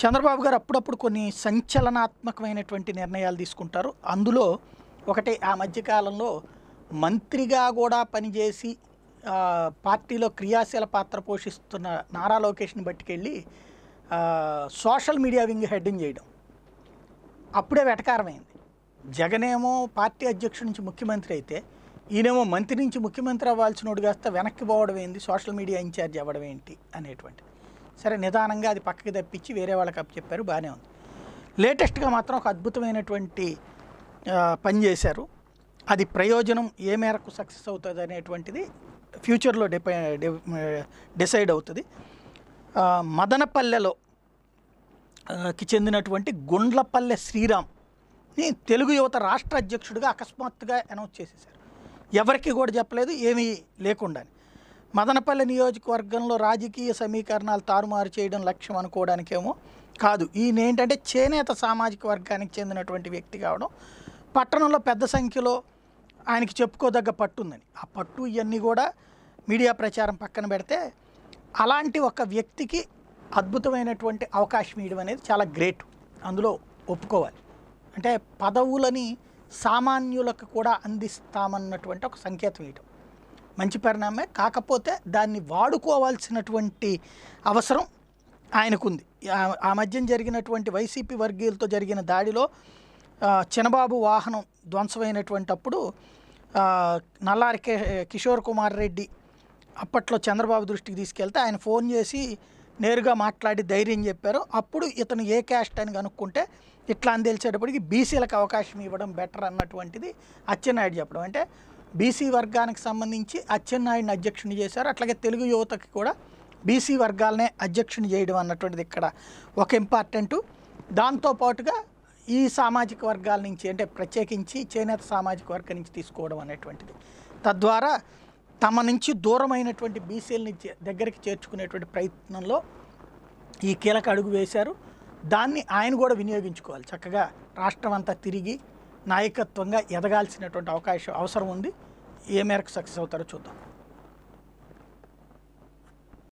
చంద్రబాబు గారు అప్పుడప్పుడు కొన్ని సంచలనాత్మకమైనటువంటి నిర్ణయాలు తీసుకుంటారు అందులో ఒకటే ఆ మధ్యకాలంలో మంత్రిగా కూడా పనిచేసి పార్టీలో క్రియాశీల పాత్ర పోషిస్తున్న నారా లోకేష్ని బట్టికెళ్ళి సోషల్ మీడియా వింగ్ హెడ్డింగ్ చేయడం అప్పుడే వెటకారమైంది జగనేమో పార్టీ అధ్యక్షుడి నుంచి ముఖ్యమంత్రి అయితే ఈయనేమో మంత్రి నుంచి ముఖ్యమంత్రి అవ్వాల్సినోడు కాస్త వెనక్కి పోవడం ఏంది సోషల్ మీడియా ఇన్ఛార్జ్ అవ్వడం ఏంటి అనేటువంటిది సరే నిదానంగా అది పక్కకి తప్పించి వేరే వాళ్ళకి అప్పు చెప్పారు బాగానే ఉంది లేటెస్ట్గా మాత్రం ఒక అద్భుతమైనటువంటి పని చేశారు అది ప్రయోజనం ఏ మేరకు సక్సెస్ అవుతుంది అనేటువంటిది ఫ్యూచర్లో డిపై డిసైడ్ అవుతుంది మదనపల్లెలో కి చెందినటువంటి గుండ్లపల్లె శ్రీరామ్ని తెలుగు యువత రాష్ట్ర అధ్యక్షుడిగా అకస్మాత్తుగా అనౌన్స్ చేసేసారు ఎవరికి కూడా చెప్పలేదు ఏమీ లేకుండా మదనపల్లి నియోజకవర్గంలో రాజకీయ సమీకరణాలు తారుమారు చేయడం లక్ష్యం అనుకోవడానికేమో కాదు ఈయన ఏంటంటే చేనేత సామాజిక వర్గానికి చెందినటువంటి వ్యక్తి కావడం పట్టణంలో పెద్ద సంఖ్యలో ఆయనకి చెప్పుకోదగ్గ పట్టు ఉందని ఆ పట్టు ఇవన్నీ కూడా మీడియా ప్రచారం పక్కన పెడితే అలాంటి ఒక వ్యక్తికి అద్భుతమైనటువంటి అవకాశం ఇవ్వడం అనేది చాలా గ్రేట్ అందులో ఒప్పుకోవాలి అంటే పదవులని సామాన్యులకు కూడా అందిస్తామన్నటువంటి ఒక సంకేతం ఇవ్వడం మంచి పరిణామే కాకపోతే దాన్ని వాడుకోవాల్సినటువంటి అవసరం ఆయనకుంది ఆ మధ్యన జరిగినటువంటి వైసీపీ వర్గీయులతో జరిగిన దాడిలో చినబాబు వాహనం ధ్వంసమైనటువంటి అప్పుడు నల్లారి కిషోర్ కుమార్ రెడ్డి అప్పట్లో చంద్రబాబు దృష్టికి తీసుకెళ్తే ఆయన ఫోన్ చేసి నేరుగా మాట్లాడి ధైర్యం చెప్పారు అప్పుడు ఇతను ఏ క్యాస్ట్ అని కనుక్కుంటే ఇట్లా అని తెలిసేటప్పటికి బీసీలకు అవకాశం ఇవ్వడం బెటర్ అన్నటువంటిది అచ్చెన్నాయుడు చెప్పడం అంటే బీసీ వర్గానికి సంబంధించి అచ్చెన్నాయుడిని అధ్యక్షుని చేశారు అట్లాగే తెలుగు యువతకి కూడా బీసీ వర్గాలనే అధ్యక్షుని చేయడం అన్నటువంటిది ఇక్కడ ఒక ఇంపార్టెంట్ దాంతోపాటుగా ఈ సామాజిక వర్గాల నుంచి అంటే ప్రత్యేకించి చేనేత సామాజిక వర్గం నుంచి తీసుకోవడం అనేటువంటిది తద్వారా తమ నుంచి దూరమైనటువంటి బీసీలని దగ్గరికి చేర్చుకునేటువంటి ప్రయత్నంలో ఈ కీలక అడుగు వేశారు దాన్ని ఆయన కూడా వినియోగించుకోవాలి చక్కగా రాష్ట్రం అంతా తిరిగి నాయకత్వంగా ఎదగాల్సినటువంటి అవకాశం అవసరం ఉంది ఏ మేరకు సక్సెస్ అవుతారో చూద్దాం